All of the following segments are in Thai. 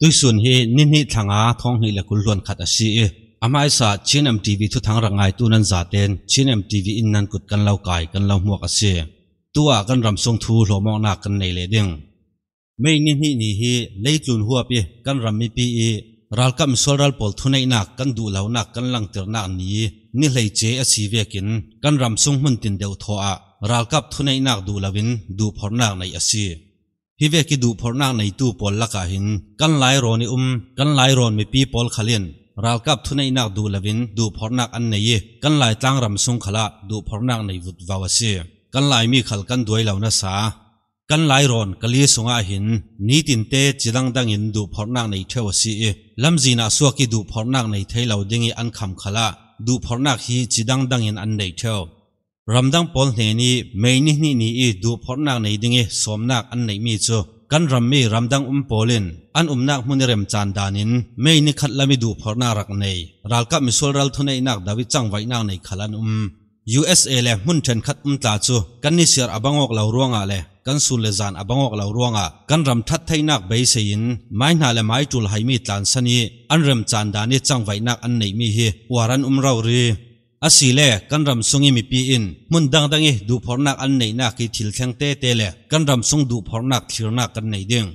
ตุยส่วนเฮนินิทังอาท้องฮีเลกุลลวนขัดอาศีอามาไอสาชินเอ็มทีวีทุทังรังไงตุนันจาเตนชินเอ็มทีวีอินนันกุดกันเล่ากายกันเล่าหมวกอาศีตัวกันรำทรงทูหลอมองหนากันในเลดิงไม่นินินี่ฮีเลยจุนหัวปีกันรำมีปีอรัลกัมสวรัลปอลทุนัยนักกันดูเหล่านักกันลังเตอร์นักนี้นี่เลยเจอสีเวกินกันรำทรงมันตินเดียวทัวรัลกับทุนัยนักดูลาวินดูพอนักในอาศีฮิเวกิดูพอนักในตู้ปอลลักาหินกันไลายรอนิอุมกันไลายรอนมีปีปอลขลินรากับทุนในนักดูลวินดูพอนักอันในเยกันไลายตั้งรำสุงขละดูพอนักในวุฒวาวเสียกันไลายมีขลกันด้วยเหล่านนสากันไลายรอนกะลีสงอาหินนี้ตินเตจิดังดังหินดูพอนักในเทวสีลำจีนาสวกิดูพอนักในเทเหล่าดิงอันคำขละดูพอนักฮีจิดังดังหินอันในเทวรำดังปอลเนี่ยไม่นิ่นี่อีดูพอหนักในดิ้งเอสวมนักอันไหนมีจูกันรำมีรำดังอุ้มปอลินอันอุ้มนักมันเริ่มจันดานินไม่นิ่ขัดละม่ดูพอหน้ารักในรากับมิสโซรัลทุนในหนักดาวิจังไว้นักในขลันอุ้ม USA แหละมุ่งเชนขัดอุ้มตาจูกันนี่เสียอับงอกเหล่ารวงอาะแหละกันสุนเลจานอับงอกล่ารวงอ่กันรำทัดไทยนักใบเสียนไม่หนาและไม่จุลไฮมีตานสนีอันเริ่มจานดานิจังไว้นักอันไหนมีเห้ยวารันอุ้มเราเรี asile kanram sungi mi pi in mun dang dang e du phornak an nei na ki thil khang te te le kanram sung du phornak thirna kan nei ding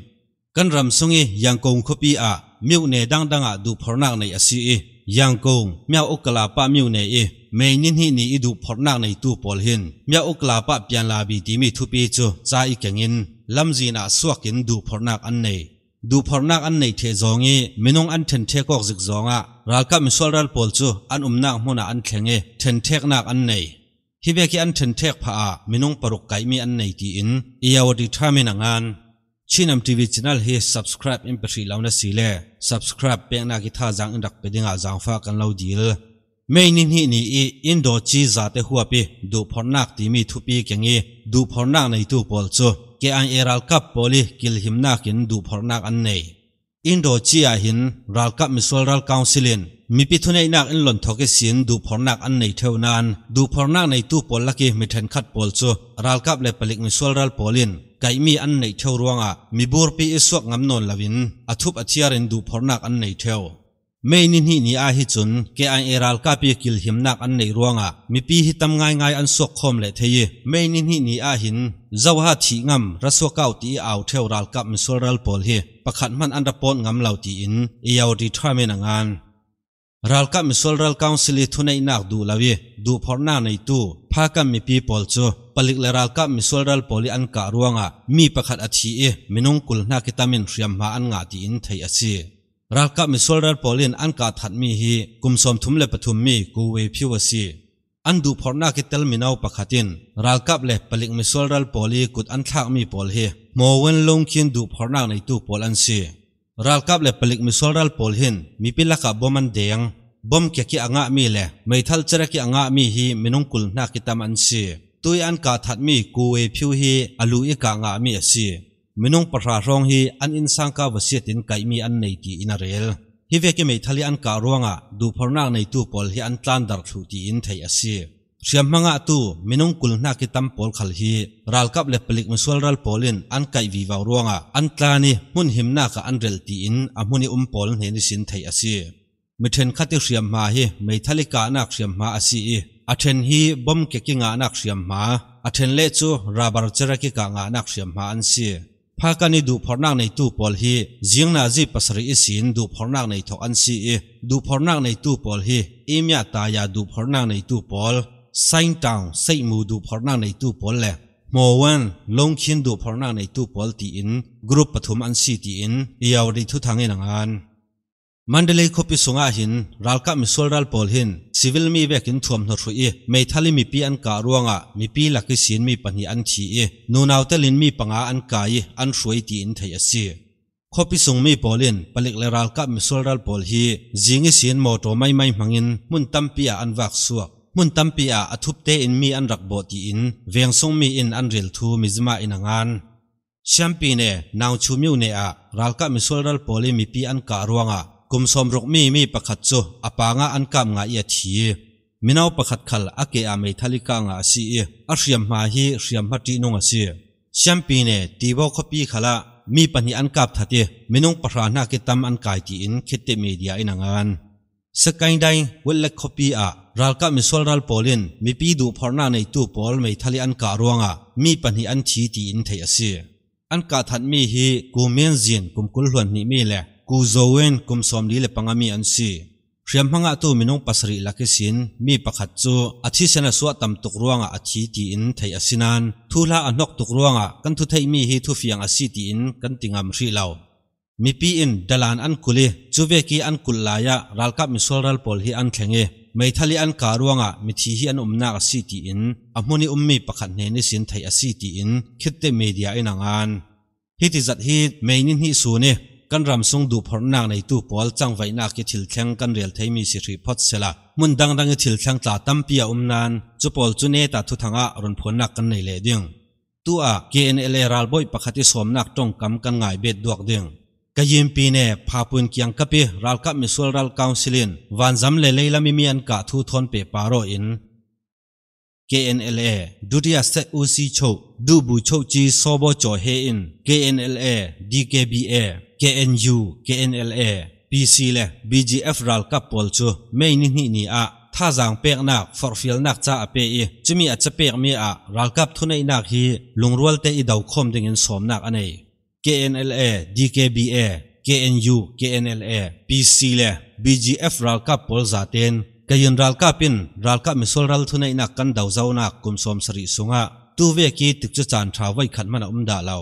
kanram sungi yangkong khopi a miu ne dang dang a du phornak nei asi e yangkong miao okala pa miu ne e mei nin hi ni idu phornak nei tu pol hin miao okala pa pian la bi ti mi thu pi chu cha i kengin lamji na suakin du phornak an nei du phornak an nei the zongi minong an then the kok zik zonga รักัมิสวลรัลพอลจูอันอุมนักมุนาอันเ่งเอเทนเทกนักอันไหนฮิเบกิอันเทนเทกพามินงปรุกไกมีอันไหนกีอินอียาวดีทามินังานชินำทีวีชแนลเฮสับสครับอินเปรีลาวนาสีเล่สับสครับเป็นนักกิทาจังอินดักเปดิงาจังฟ้ากันเลาดีลไม่นิ่งนี่อีอินโดจีจัดหัวปีดูพอนักที่มีทุปีเก่งอดูพอนักในทุ้พอลจูเกออันเอรัลกับพอลีกิลหิมนักินดูพอนักอันไหนอินโดจีอาหินรัลกับมิสวลรัลคาวซิลินมีพิธุนัยนักอินหล่นทอเสินดูพอนักอันในเทวนานดูพอนักในตู้ปอลลักยมิทันขัดปอลซูรัลกับเลปลิกมิสวลรัลปอลินไก่มีอันในเทวรวงอ่ะมีบูรปีอิสวกงำนนลวินอทุบอธิยารินดูพอนักอันในเทวไม่นินหนีอาฮิจุนแกอันเอรัลกาปีกิลหิมนักอันในรวงอ่ะมีปีฮิตำง่ายง่ายอันสกคมเละเทียไม่นินหนีอาหินเจ้าฮาทีงามรัสวกาวตีเอาเทวรัลกับมิสวรัลพอลเฮประคันมันอันดับปนงามเหล่าตีอินเอียวดีทรามมนงานรัลกับมิสวรัลกาวสิลิทุนในนักดูลาวีดูพอร์นาในตู้พากันมีปีปอลจูปลิกเลรัลกับมิสวรัลพอลอันการวงอ่ะมีประคันอธิเอมินุงกุลนักกิตามินเรียมมาอันงาตีอินไทยอสีรักกับมิสวลรัลพอลินอันกาถัดมีฮีกุมสมทุมเลปทุมมีกูเวพิวสีอันดูพอร์นาคิตลมินาวปะขัดินรักกับเลปลิกมิสวลรัลพอลีกุดอันทักมีพอลฮีโมเวนลงคินดูพอร์นาในตู้พอลันซีรักกับเลปลิกมิสวลรัลพอลินมีพิลักับบอมันเดียงบอมเกี่ยกิอ่างมีเลไม่ทัลเจรกิอ่างมีฮีมินงคุลนาคิตามันซีตุยอันกาถัดมีกูเวพิวฮีอลูอีกอ่างมีสี minung pahra rong hi an insang ka vasiatin kaimi an nei ti in a rel hi veke mei thali an ka ruanga du phornak nei tu pol hi an tlan dar thu ti in thei asi siam manga tu minung kul na ki tam pol khal hi ral kap le pelik musul ral polin an kai vi wa ruanga an tlani mun him na ka an rel ti in a muni um pol ne ni sin thei asi mi then khati siam ma hi mei thali ka nak siam ma asi i a then hi bom ke ki nga nak siam ma a then le chu rabar chera ki ka nga nak siam ma an si พากันดูพอนักในตู้ปอลฮียจีงนาจีปัสริสินดูพอนักในทอกอันซีดูพอนักในตู้ปอลฮีอิมยาตายาดูพอนักในตู้ปอลไซน์ตาวไซมูดูพอนักในตู้ปอลแหละมอวันลงึ้นดูพอนักในตู้ปอลตีอินกรุ๊ปปฐมอันซีตีอินเยียวรีทุทางเงินงานมันเดลีคบิสุงอาหินรัลกับมิสวลรัลปอลหินซิวิลมีเบกินทวมนรุ่ยไม่ทัลิมีปีอันกาลวงอ่ะมีปีลักสิณมีปัญญาอันทีนูนาวเตลินมีปังอาอันกายอันสวยตีอินเทียสีขอบิสงมีบอลินปลิกเลรัลกับมิสุลรัลบอลฮีจิงิสิณโมโตไม่ไม่มังอินมุนตัมปีอาอันวักสวกมุนตัมปีอาอทุบเตอินมีอันรักบอตีอินเวียงสงมีอินอันริลทูมิจมาอินงานแชมปีเน่นาวชูมิวเนอรัลกับมิสุลรัลบอลมีปีอันกาลวงอ่ะกุมสมรุกมีมีประคัดจูอปางะอันกำงาเียทีมินาประคัดขลอเกอาเมทัลิกางาสีอัเสียมหาฮีเสียมพัดจีนงาสีเชียมปีเนตีบอกขปีขละมีปัญญาอันกับทัดเดมนุงปรานากิตามอันกายทีอินคิดเตมีเดียอินังานสกายได้เวลเล็กขปีอ่ะรัลกับมิสวลรัลพอลินมีปีดูพอนาในตู้พอลไม่ทะเลอันการวงอ่ะมีปัญญาอันทีทีอินเทียสีอันกาทัดมีฮีกูเมียนเียนกุมกุลหวนนี่มีแหละกูโจเวนกุมสอมลีเลปังอามีอันซีเรียมพังตัวมินงปัสริลักษินมีประคัดจูอาทิเสนสวตำตุกรวงอาทิตีอินไทยอสินันทูลาอนกตุกรวงกันทุไทยมีฮิทุฟียงอาศิตีอินกันติงามรีเลามีปีอินดลานอันกุลีจูเวกีอันกุลลายะรัลกับมิสวรัลพอลฮีอันแข็งเอไม่ทะเลอันการวงอ่ะมิทีฮีอันอุมนาอาสิตีอินอมุนีอุมมีประคัตเนนิสินไทยอาสิตีอินคิดเตมีเดียอินังอันฮิติจัดฮีเมนินฮีสูเนกันรำสงดูพรนางในตู้ปอลจังไวนาเกี่ยทิลแข้งกันเรียลไทยมีสิริพอดเสละมุนดังดังเกี่ยทิลแข้งตาตั้มพิยาอุมนันจูปอลจูเนตาทุทางอารุนพรนักกันในเลดิ่งตัวเกนเอเลรัลบอยประคติสมนักตรงกำกันง่ายเบ็ดดวกดิ่งกยิมปีเน่พาปุนเกียงกัะปีรัลกับมิสวลรัลกาวสิลิน วันจำเลเลลามิมีอันกะทูทอนเปปารออิน KNLA Dudia Set UC Cho Dubu Cho Ji Sobo c เ o He In KNLA DKBA KNU KNLA PC และ BGF รัลกับปอลจูไม่นิ่งนี่อ่ะท่าจางเปียกนักฟอร์ฟิลนักจ้าเปียจะมีอาจจะเปียกมีอ่ะรัลกับทุนไอนักฮีลุงรัวเตอีดาวคมดึงเงินสมนักอันไหน KNLA DKBA KNU KNLA PC และ BGF รัลกับปอลจาเตนกยินรัลกับปินรัลกับมิสโซรัลทุนไอนักกันดาวเจ้านักกุมสมสริสุงะตัวเวกีตึกจะจานทราไว้ขันมันอุ้มด่าเรา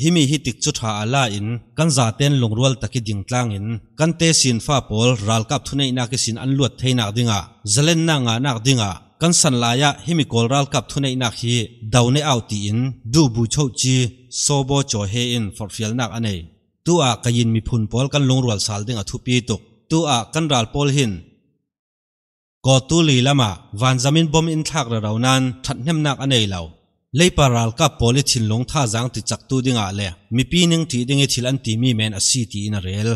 หิมีฮิติกชุดหาลาอินกันจาเต้นลงรัวตะกิดิ่งตางอินกันเตสินฟ้าพอลรัลกับทุนเอินักสินอันลวดเทนักดิ่งอ่ะเจเลนนางานักดิ่งอ่ะกันสันลายะหิมีกอลรัลกับทุนเอินักฮีดาวเนอาตีอินดูบูชูจีโซโบโจเฮอินฟอร์ฟิลนักอันเอตัวกยินมีพุนพอลกันลงรัวสาลดิ่งอ่ะทุปีตุกตัวกันรัลพอลหินก็ตุลีละมาวันจามินบอมอินทักระเรานั้นทัดเนมนักอันเอเหลาลยปาราลกับพอลิชินลงท่าจังติดจักตูดิงอะเลยมีปีนึงที่ดิ้งทิลันตีมีแมนอสีตีนารล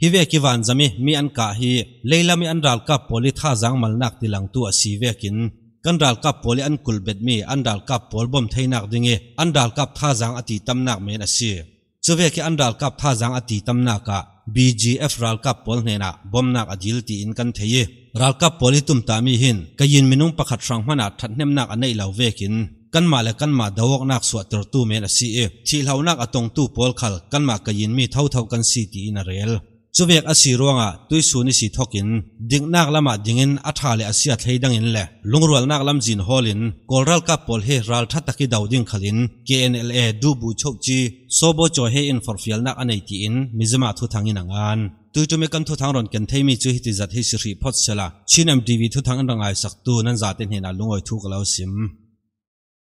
ฮิเวกิวันจะมีมีอันก้ะฮีเลยละมีอันราลกับพอลิท่าจังมันนักติลังตัวสีเวกินกันราลกับพอลิอันกุลเบ็ดมีอันราลกับพอลบอมเทนักดิ้งอันราลกับท่าจังอติตัมนักแมนอสีจะเวกิอันราลกับท่าจังอติตัมนักะ BGF ral k a ล pol nena b น m nak adil อ i in kan theye ral kap poli tum ta mi hin kayin minung pakhat rang mana that nem nak anei law vekin กันมาเลยกันมาดาวกนักสวดตรตูเมนสีเอที่เหล่านักอตงตู้พอลขัลกันมากยินมีเท่าเท่ากันสีตีนเรลสุเวกอสีรวงอ่ะตุยสูนิสีทอกินดิ่งนักละมาดิ่งินอัฐาเลอสียทยดังินแหละลุงรัวนักลำจินฮอลินกอลรัลกับพอลเฮรัลทัตตะกิดาวดิ่งขลินเเเคอ็นอลเอดูบูชกจีโซโบจอยเฮอินฟอร์ฟิลนักอันไอตีอินมิจมาทุทางอินังอันตุยจุเมกันทุทางรอนกันเทมีจุฮิติจัดใหสิริพอดเชลาชินเอ็มดีวีทุทางอันรังไอสักตูนันจาตินเห็นอาลุงอยทุกเลาซิม